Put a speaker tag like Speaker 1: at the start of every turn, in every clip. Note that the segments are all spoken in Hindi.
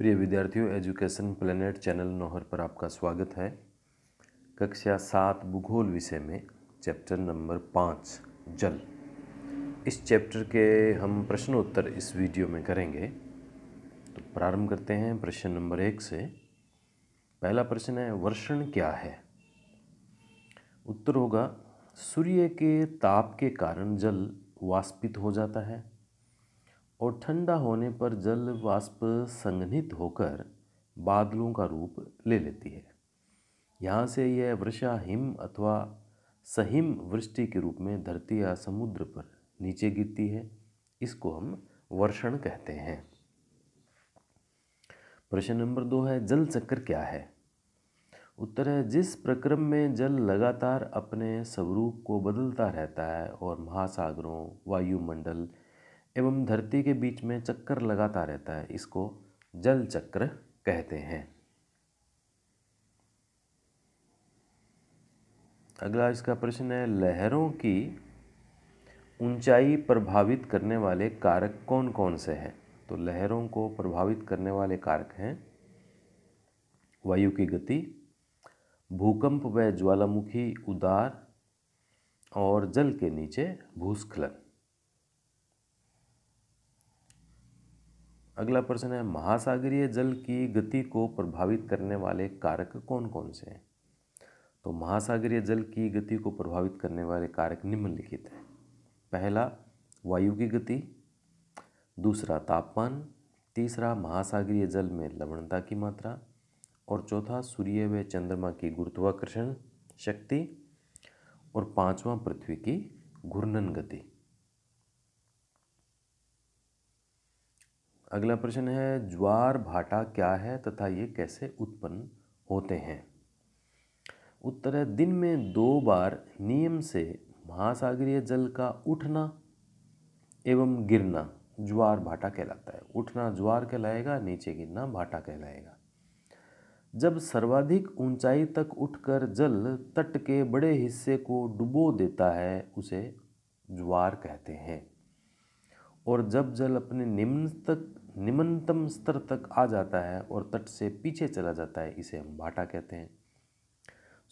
Speaker 1: प्रिय विद्यार्थियों एजुकेशन प्लेनेट चैनल नौहर पर आपका स्वागत है कक्षा सात भूगोल विषय में चैप्टर नंबर पाँच जल इस चैप्टर के हम प्रश्नोत्तर इस वीडियो में करेंगे तो प्रारंभ करते हैं प्रश्न नंबर एक से पहला प्रश्न है वर्षण क्या है उत्तर होगा सूर्य के ताप के कारण जल वाष्पित हो जाता है और ठंडा होने पर जल वाष्प संघनित होकर बादलों का रूप ले लेती है यहाँ से यह वृषा हिम अथवा सहिम वृष्टि के रूप में धरती या समुद्र पर नीचे गिरती है इसको हम वर्षण कहते हैं प्रश्न नंबर दो है जल चक्र क्या है उत्तर है जिस प्रक्रम में जल लगातार अपने स्वरूप को बदलता रहता है और महासागरों वायुमंडल एवं धरती के बीच में चक्कर लगाता रहता है इसको जल चक्र कहते हैं अगला इसका प्रश्न है लहरों की ऊंचाई प्रभावित करने वाले कारक कौन कौन से हैं तो लहरों को प्रभावित करने वाले कारक हैं वायु की गति भूकंप व ज्वालामुखी उदार और जल के नीचे भूस्खलन अगला प्रश्न है महासागरीय जल की गति को प्रभावित करने वाले कारक कौन कौन से हैं तो महासागरीय जल की गति को प्रभावित करने वाले कारक निम्नलिखित हैं पहला वायु की गति दूसरा तापमान तीसरा महासागरीय जल में लवणता की मात्रा और चौथा सूर्य व चंद्रमा की गुरुत्वाकर्षण शक्ति और पांचवा पृथ्वी की घूर्णन गति अगला प्रश्न है ज्वार भाटा क्या है तथा ये कैसे उत्पन्न होते हैं उत्तर है दिन में दो बार नियम से महासागरीय जल का उठना एवं गिरना ज्वार भाटा कहलाता है उठना ज्वार कहलाएगा नीचे गिरना भाटा कहलाएगा जब सर्वाधिक ऊंचाई तक उठकर जल तट के बड़े हिस्से को डुबो देता है उसे ज्वार कहते हैं और जब जल अपने निम्न तक निम्नतम स्तर तक आ जाता है और तट से पीछे चला जाता है इसे हम भाटा कहते हैं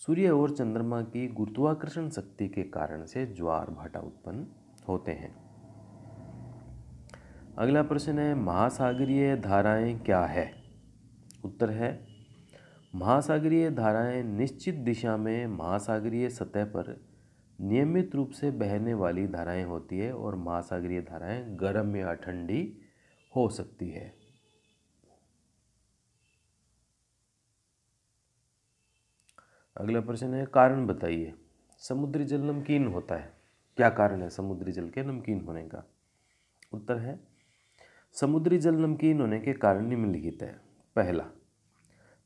Speaker 1: सूर्य और चंद्रमा की गुरुत्वाकर्षण शक्ति के कारण से ज्वार भाटा उत्पन्न होते हैं अगला प्रश्न है महासागरीय धाराएं क्या है उत्तर है महासागरीय धाराएं निश्चित दिशा में महासागरीय सतह पर नियमित रूप से बहने वाली धाराएं होती है और महासागरीय धाराएं गर्म या ठंडी हो सकती है अगला प्रश्न है कारण बताइए समुद्री जल नमकीन होता है क्या कारण है समुद्री जल के नमकीन होने का उत्तर है समुद्री जल नमकीन होने के कारण निम्नलिखित है पहला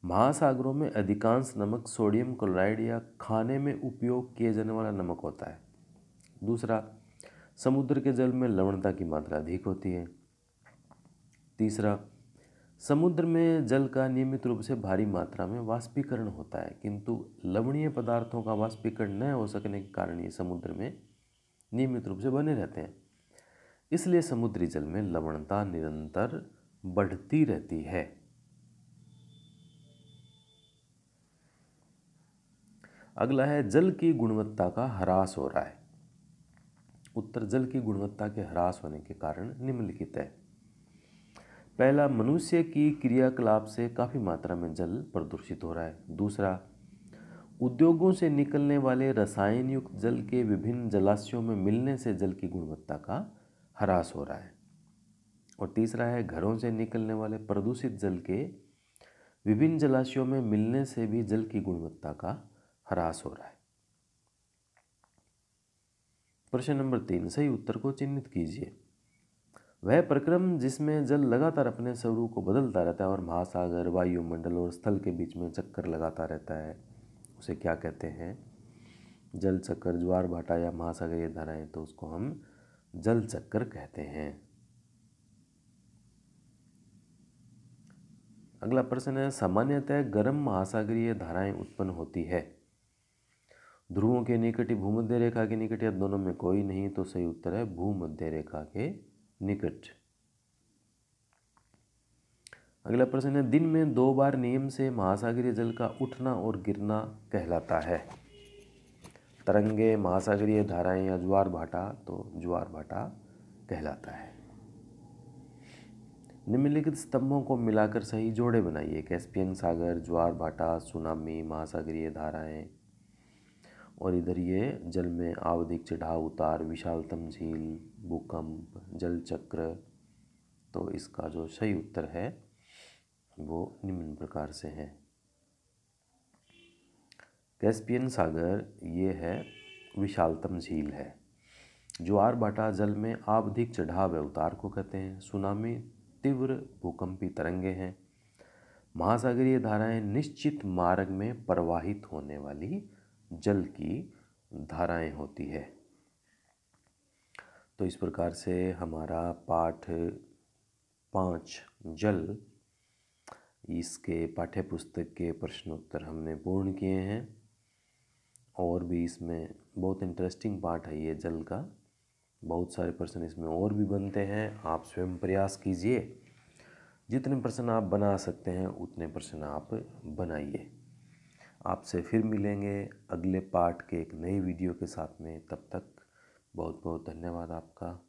Speaker 1: महासागरों में अधिकांश नमक सोडियम क्लोराइड या खाने में उपयोग किए जाने वाला नमक होता है दूसरा समुद्र के जल में लवणता की मात्रा अधिक होती है तीसरा समुद्र में जल का नियमित रूप से भारी मात्रा में वाष्पीकरण होता है किंतु लवणीय पदार्थों का वाष्पीकरण न हो सकने के कारण ये समुद्र में नियमित रूप से बने रहते हैं इसलिए समुद्री जल में लवणता निरंतर बढ़ती रहती है अगला है जल की गुणवत्ता का ह्रास हो रहा है उत्तर जल की गुणवत्ता के ह्रास होने के कारण निम्नलिखित है पहला मनुष्य की क्रियाकलाप से काफ़ी मात्रा में जल प्रदूषित हो रहा है दूसरा उद्योगों से निकलने वाले रसायन युक्त जल के विभिन्न जलाशयों में मिलने से जल की गुणवत्ता का ह्रास हो रहा है और तीसरा है घरों से निकलने वाले प्रदूषित जल के विभिन्न जलाशयों में मिलने से भी जल की गुणवत्ता का ह्रास हो रहा है प्रश्न नंबर तीन सही उत्तर को चिन्हित कीजिए वह प्रक्रम जिसमें जल लगातार अपने स्वरूप को बदलता रहता है और महासागर वायुमंडल और स्थल के बीच में चक्कर लगाता रहता है उसे क्या कहते हैं जल चक्कर ज्वार भाटा या महासागरीय धाराएं तो उसको हम जल चक्कर कहते हैं अगला प्रश्न है सामान्यतः गर्म महासागरीय धाराएं उत्पन्न होती है ध्रुवों के निकट भूमध्य रेखा के निकट या दोनों में कोई नहीं तो सही उत्तर है भूमध्य रेखा के निकट अगला प्रश्न है दिन में दो बार नियम से महासागरीय जल का उठना और गिरना कहलाता है तरंगे महासागरीय धाराएं या ज्वार भाटा तो ज्वार भाटा कहलाता है निम्नलिखित स्तंभों को मिलाकर सही जोड़े बनाइए कैस्पियन सागर ज्वार भाटा सुनामी महासागरीय धाराएं और इधर ये जल में आवधिक चढ़ाव उतार विशालतम झील भूकंप जल चक्र तो इसका जो सही उत्तर है वो निम्न प्रकार से है कैस्पियन सागर ये है विशालतम झील है ज्वार बाटा जल में आवधिक चढ़ाव उतार को कहते हैं सुनामी तीव्र भूकंपी तरंगे हैं महासागरीय धाराएं निश्चित मार्ग में प्रवाहित होने वाली जल की धाराएं होती है तो इस प्रकार से हमारा पाठ पाँच जल इसके पाठ्य पुस्तक के प्रश्नोत्तर हमने पूर्ण किए हैं और भी इसमें बहुत इंटरेस्टिंग पार्ट है ये जल का बहुत सारे प्रश्न इसमें और भी बनते हैं आप स्वयं प्रयास कीजिए जितने प्रश्न आप बना सकते हैं उतने प्रश्न आप बनाइए आपसे फिर मिलेंगे अगले पार्ट के एक नई वीडियो के साथ में तब तक बहुत बहुत धन्यवाद आपका